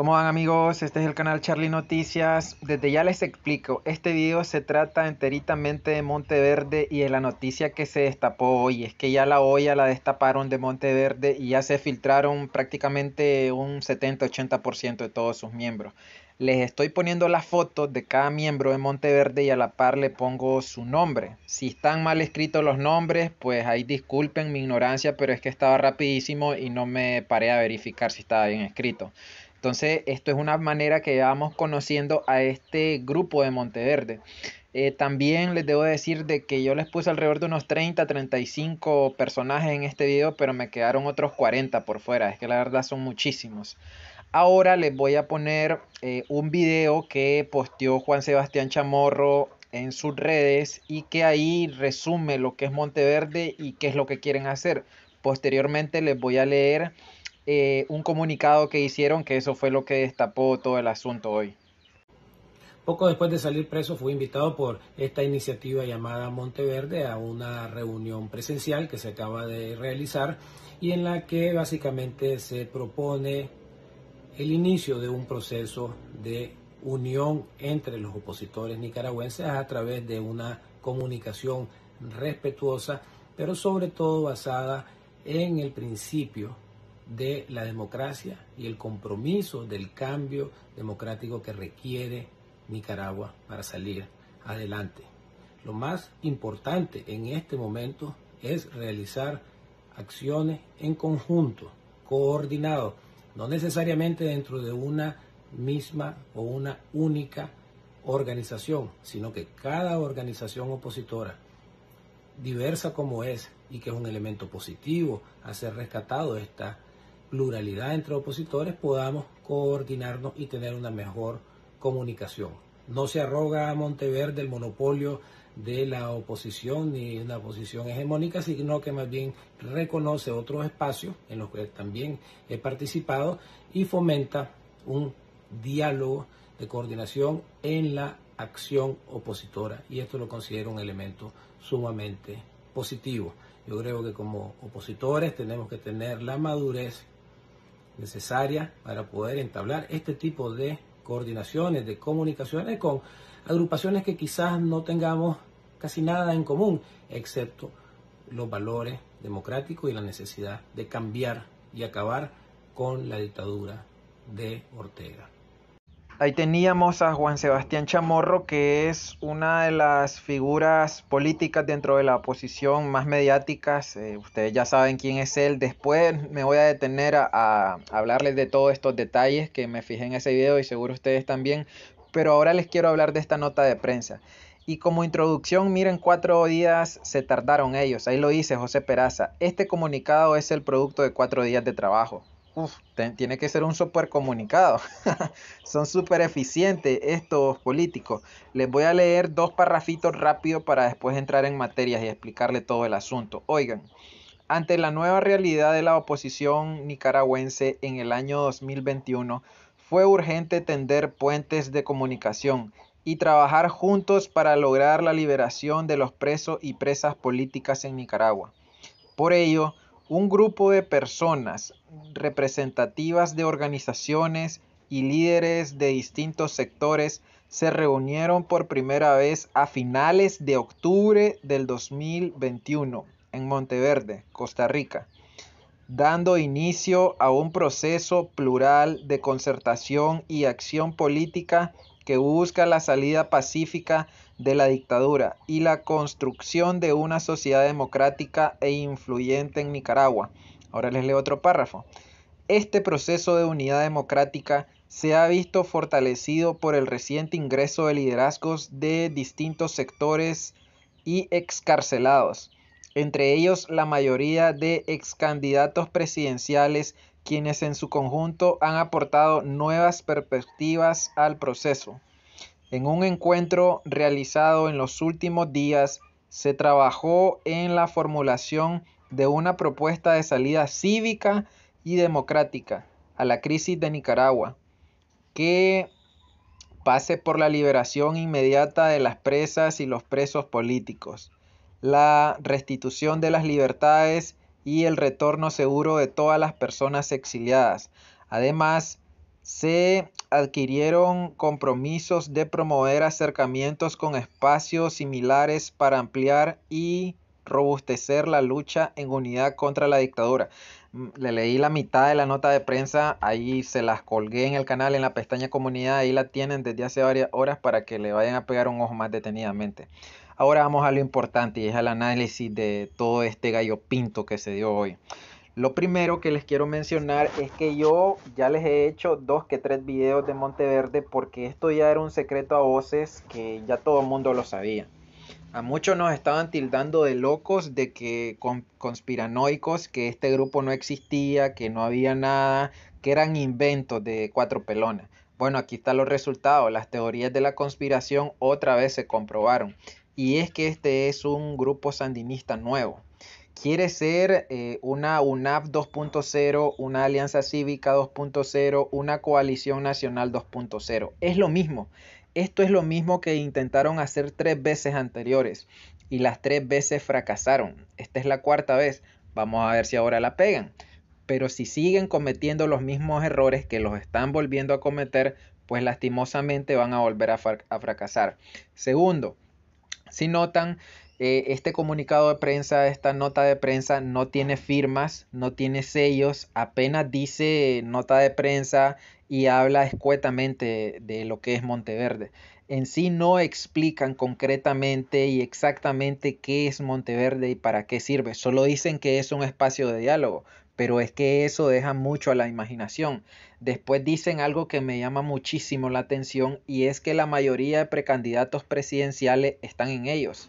¿Cómo van amigos? Este es el canal Charlie Noticias. Desde ya les explico, este video se trata enteritamente de Monteverde y de la noticia que se destapó hoy. Es que ya la olla la destaparon de Monteverde y ya se filtraron prácticamente un 70-80% de todos sus miembros. Les estoy poniendo las fotos de cada miembro de Monteverde y a la par le pongo su nombre. Si están mal escritos los nombres, pues ahí disculpen mi ignorancia, pero es que estaba rapidísimo y no me paré a verificar si estaba bien escrito. Entonces, esto es una manera que vamos conociendo a este grupo de Monteverde. Eh, también les debo decir de que yo les puse alrededor de unos 30, 35 personajes en este video, pero me quedaron otros 40 por fuera. Es que la verdad son muchísimos. Ahora les voy a poner eh, un video que posteó Juan Sebastián Chamorro en sus redes y que ahí resume lo que es Monteverde y qué es lo que quieren hacer. Posteriormente les voy a leer eh, un comunicado que hicieron, que eso fue lo que destapó todo el asunto hoy. Poco después de salir preso fue invitado por esta iniciativa llamada Monteverde a una reunión presencial que se acaba de realizar y en la que básicamente se propone el inicio de un proceso de unión entre los opositores nicaragüenses a través de una comunicación respetuosa, pero sobre todo basada en el principio de la democracia y el compromiso del cambio democrático que requiere Nicaragua para salir adelante. Lo más importante en este momento es realizar acciones en conjunto, coordinado, no necesariamente dentro de una misma o una única organización, sino que cada organización opositora, diversa como es, y que es un elemento positivo a ser rescatado esta pluralidad entre opositores podamos coordinarnos y tener una mejor comunicación. No se arroga a Monteverde el monopolio de la oposición ni una oposición hegemónica, sino que más bien reconoce otros espacios en los que también he participado y fomenta un diálogo de coordinación en la acción opositora y esto lo considero un elemento sumamente positivo. Yo creo que como opositores tenemos que tener la madurez necesaria para poder entablar este tipo de coordinaciones, de comunicaciones con agrupaciones que quizás no tengamos casi nada en común, excepto los valores democráticos y la necesidad de cambiar y acabar con la dictadura de Ortega. Ahí teníamos a Juan Sebastián Chamorro, que es una de las figuras políticas dentro de la oposición más mediáticas. Eh, ustedes ya saben quién es él. Después me voy a detener a, a hablarles de todos estos detalles que me fijé en ese video y seguro ustedes también. Pero ahora les quiero hablar de esta nota de prensa. Y como introducción, miren, cuatro días se tardaron ellos. Ahí lo dice José Peraza. Este comunicado es el producto de cuatro días de trabajo uf, tiene que ser un súper comunicado. Son súper eficientes estos políticos. Les voy a leer dos parrafitos rápido para después entrar en materias y explicarle todo el asunto. Oigan, ante la nueva realidad de la oposición nicaragüense en el año 2021, fue urgente tender puentes de comunicación y trabajar juntos para lograr la liberación de los presos y presas políticas en Nicaragua. Por ello, un grupo de personas representativas de organizaciones y líderes de distintos sectores se reunieron por primera vez a finales de octubre del 2021 en Monteverde, Costa Rica, dando inicio a un proceso plural de concertación y acción política que busca la salida pacífica de la dictadura y la construcción de una sociedad democrática e influyente en Nicaragua. Ahora les leo otro párrafo. Este proceso de unidad democrática se ha visto fortalecido por el reciente ingreso de liderazgos de distintos sectores y excarcelados, entre ellos la mayoría de candidatos presidenciales quienes en su conjunto han aportado nuevas perspectivas al proceso. En un encuentro realizado en los últimos días, se trabajó en la formulación de una propuesta de salida cívica y democrática a la crisis de Nicaragua, que pase por la liberación inmediata de las presas y los presos políticos, la restitución de las libertades y el retorno seguro de todas las personas exiliadas, además se adquirieron compromisos de promover acercamientos con espacios similares para ampliar y robustecer la lucha en unidad contra la dictadura. Mm, le leí la mitad de la nota de prensa, ahí se las colgué en el canal, en la pestaña comunidad, ahí la tienen desde hace varias horas para que le vayan a pegar un ojo más detenidamente. Ahora vamos a lo importante y es al análisis de todo este gallo pinto que se dio hoy. Lo primero que les quiero mencionar es que yo ya les he hecho dos que tres videos de Monteverde porque esto ya era un secreto a voces que ya todo el mundo lo sabía. A muchos nos estaban tildando de locos, de que conspiranoicos, que este grupo no existía, que no había nada, que eran inventos de cuatro pelonas. Bueno, aquí están los resultados. Las teorías de la conspiración otra vez se comprobaron. Y es que este es un grupo sandinista nuevo quiere ser eh, una UNAP 2.0, una Alianza Cívica 2.0, una Coalición Nacional 2.0. Es lo mismo. Esto es lo mismo que intentaron hacer tres veces anteriores y las tres veces fracasaron. Esta es la cuarta vez. Vamos a ver si ahora la pegan. Pero si siguen cometiendo los mismos errores que los están volviendo a cometer, pues lastimosamente van a volver a, a fracasar. Segundo, si notan, eh, este comunicado de prensa, esta nota de prensa no tiene firmas, no tiene sellos, apenas dice nota de prensa y habla escuetamente de lo que es Monteverde. En sí no explican concretamente y exactamente qué es Monteverde y para qué sirve, solo dicen que es un espacio de diálogo, pero es que eso deja mucho a la imaginación. Después dicen algo que me llama muchísimo la atención y es que la mayoría de precandidatos presidenciales están en ellos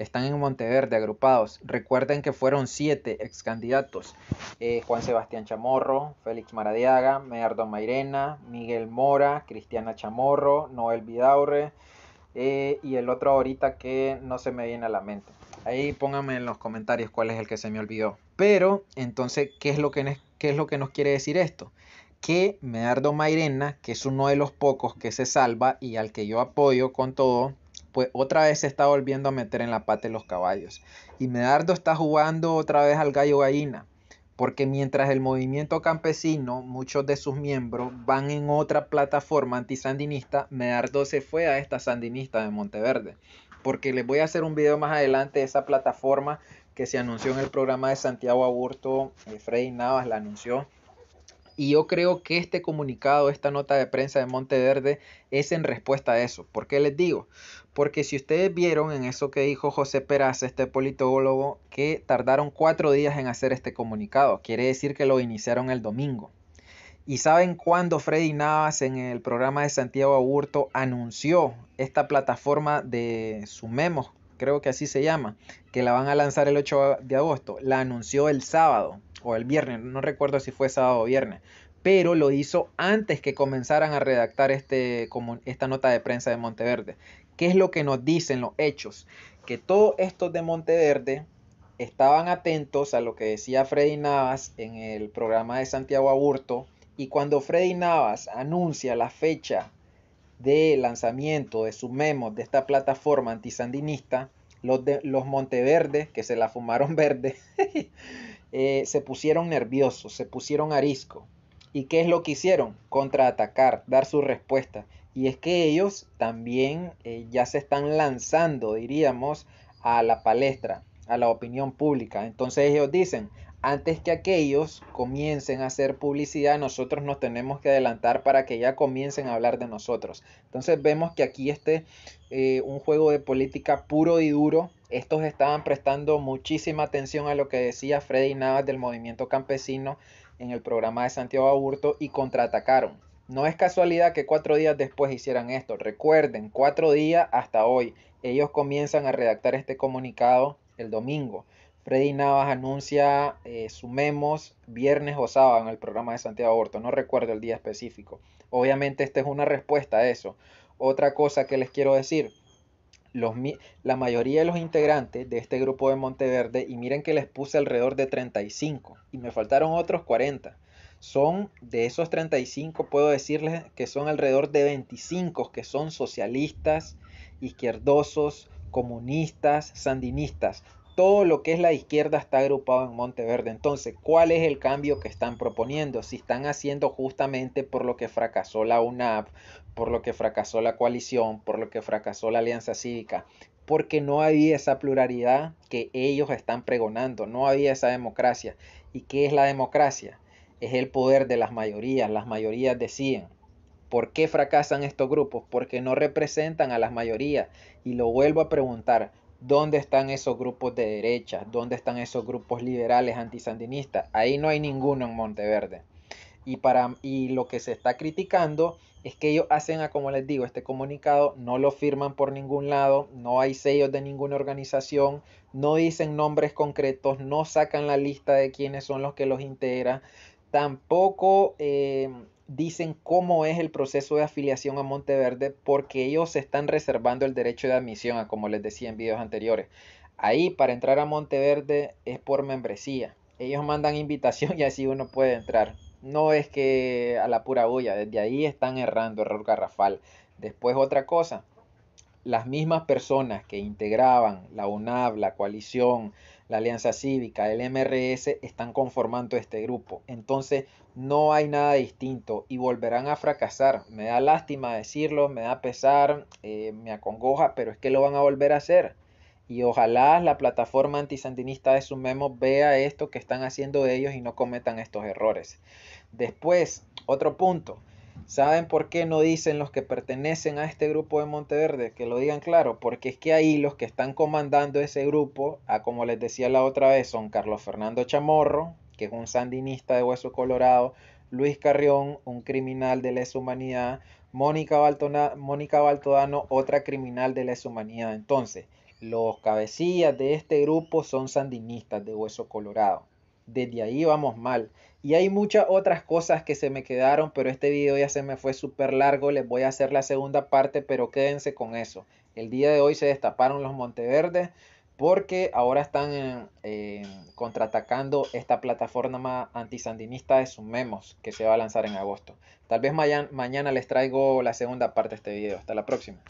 están en Monteverde agrupados. Recuerden que fueron siete ex candidatos: eh, Juan Sebastián Chamorro, Félix Maradiaga, Medardo Mairena, Miguel Mora, Cristiana Chamorro, Noel Vidaurre eh, y el otro ahorita que no se me viene a la mente. Ahí pónganme en los comentarios cuál es el que se me olvidó. Pero entonces, ¿qué es lo que, qué es lo que nos quiere decir esto? que Medardo Mairena, que es uno de los pocos que se salva y al que yo apoyo con todo, pues otra vez se está volviendo a meter en la pata de los caballos. Y Medardo está jugando otra vez al gallo gallina, porque mientras el movimiento campesino, muchos de sus miembros van en otra plataforma antisandinista, Medardo se fue a esta sandinista de Monteverde. Porque les voy a hacer un video más adelante de esa plataforma que se anunció en el programa de Santiago Aburto, y eh, Freddy Navas la anunció y yo creo que este comunicado, esta nota de prensa de Monteverde es en respuesta a eso. ¿Por qué les digo? Porque si ustedes vieron en eso que dijo José Peraza, este politólogo, que tardaron cuatro días en hacer este comunicado, quiere decir que lo iniciaron el domingo. ¿Y saben cuándo Freddy Navas en el programa de Santiago Aburto anunció esta plataforma de Sumemos creo que así se llama, que la van a lanzar el 8 de agosto, la anunció el sábado o el viernes, no recuerdo si fue sábado o viernes, pero lo hizo antes que comenzaran a redactar este, esta nota de prensa de Monteverde. ¿Qué es lo que nos dicen los hechos? Que todos estos de Monteverde estaban atentos a lo que decía Freddy Navas en el programa de Santiago Aburto y cuando Freddy Navas anuncia la fecha de lanzamiento de sus memos de esta plataforma antisandinista, los, de, los Monteverdes, que se la fumaron verde, eh, se pusieron nerviosos, se pusieron arisco. ¿Y qué es lo que hicieron? Contraatacar, dar su respuesta. Y es que ellos también eh, ya se están lanzando, diríamos, a la palestra, a la opinión pública. Entonces ellos dicen, antes que aquellos comiencen a hacer publicidad, nosotros nos tenemos que adelantar para que ya comiencen a hablar de nosotros. Entonces vemos que aquí este eh, un juego de política puro y duro. Estos estaban prestando muchísima atención a lo que decía Freddy Navas del movimiento campesino en el programa de Santiago Aburto y contraatacaron. No es casualidad que cuatro días después hicieran esto. Recuerden, cuatro días hasta hoy. Ellos comienzan a redactar este comunicado el domingo. Freddy Navas anuncia eh, sumemos viernes o sábado en el programa de Santiago Aborto, no recuerdo el día específico. Obviamente esta es una respuesta a eso. Otra cosa que les quiero decir, la mayoría de los integrantes de este grupo de Monteverde, y miren que les puse alrededor de 35 y me faltaron otros 40, son de esos 35, puedo decirles que son alrededor de 25 que son socialistas, izquierdosos, comunistas, sandinistas todo lo que es la izquierda está agrupado en Monteverde. Entonces, ¿cuál es el cambio que están proponiendo? Si están haciendo justamente por lo que fracasó la UNAP, por lo que fracasó la coalición, por lo que fracasó la Alianza Cívica, porque no había esa pluralidad que ellos están pregonando, no había esa democracia. ¿Y qué es la democracia? Es el poder de las mayorías, las mayorías deciden. ¿Por qué fracasan estos grupos? Porque no representan a las mayorías. Y lo vuelvo a preguntar, ¿Dónde están esos grupos de derecha? ¿Dónde están esos grupos liberales antisandinistas? Ahí no hay ninguno en Monteverde. Y, para, y lo que se está criticando es que ellos hacen, a, ah, como les digo, este comunicado, no lo firman por ningún lado, no hay sellos de ninguna organización, no dicen nombres concretos, no sacan la lista de quiénes son los que los integran, tampoco eh, dicen cómo es el proceso de afiliación a Monteverde porque ellos se están reservando el derecho de admisión, como les decía en videos anteriores. Ahí para entrar a Monteverde es por membresía. Ellos mandan invitación y así uno puede entrar. No es que a la pura bulla, desde ahí están errando, error garrafal. Después otra cosa, las mismas personas que integraban la UNAV, la coalición, la Alianza Cívica, el MRS, están conformando este grupo. Entonces no hay nada distinto y volverán a fracasar. Me da lástima decirlo, me da pesar, eh, me acongoja, pero es que lo van a volver a hacer. Y ojalá la plataforma antisandinista de Sumemo vea esto que están haciendo ellos y no cometan estos errores. Después, otro punto. ¿Saben por qué no dicen los que pertenecen a este grupo de Monteverde? Que lo digan claro, porque es que ahí los que están comandando ese grupo, a ah, como les decía la otra vez, son Carlos Fernando Chamorro, que es un sandinista de hueso colorado, Luis Carrión, un criminal de lesa humanidad, Mónica, Mónica Baltodano, otra criminal de lesa humanidad. Entonces, los cabecillas de este grupo son sandinistas de hueso colorado desde ahí vamos mal. Y hay muchas otras cosas que se me quedaron, pero este video ya se me fue súper largo, les voy a hacer la segunda parte, pero quédense con eso. El día de hoy se destaparon los Monteverdes porque ahora están contraatacando esta plataforma antisandinista de sumemos. que se va a lanzar en agosto. Tal vez mañana les traigo la segunda parte de este video. Hasta la próxima.